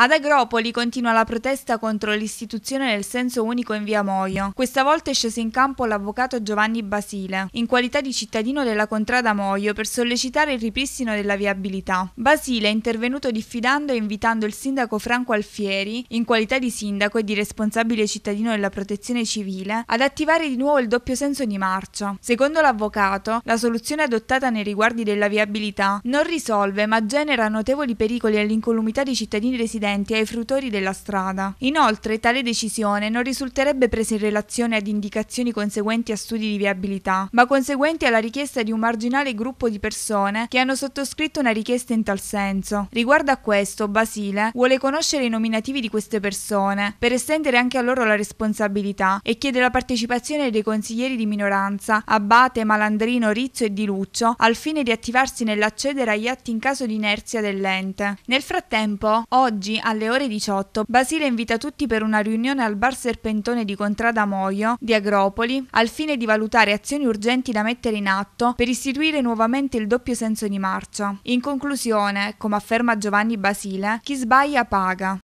Ad Agropoli continua la protesta contro l'istituzione del senso unico in via Moio. Questa volta è sceso in campo l'avvocato Giovanni Basile, in qualità di cittadino della contrada Moio, per sollecitare il ripristino della viabilità. Basile è intervenuto diffidando e invitando il sindaco Franco Alfieri, in qualità di sindaco e di responsabile cittadino della protezione civile, ad attivare di nuovo il doppio senso di marcia. Secondo l'avvocato, la soluzione adottata nei riguardi della viabilità non risolve ma genera notevoli pericoli all'incolumità dei cittadini residenti presenti ai fruitori della strada. Inoltre tale decisione non risulterebbe presa in relazione ad indicazioni conseguenti a studi di viabilità, ma conseguenti alla richiesta di un marginale gruppo di persone che hanno sottoscritto una richiesta in tal senso. Riguardo a questo, Basile vuole conoscere i nominativi di queste persone per estendere anche a loro la responsabilità e chiede la partecipazione dei consiglieri di minoranza Abate, Malandrino, Rizzo e Di Luccio al fine di attivarsi nell'accedere agli atti in caso di inerzia dell'ente. Nel frattempo, oggi alle ore 18 Basile invita tutti per una riunione al bar Serpentone di Contrada Moio di Agropoli al fine di valutare azioni urgenti da mettere in atto per istituire nuovamente il doppio senso di marcia. In conclusione, come afferma Giovanni Basile, chi sbaglia paga.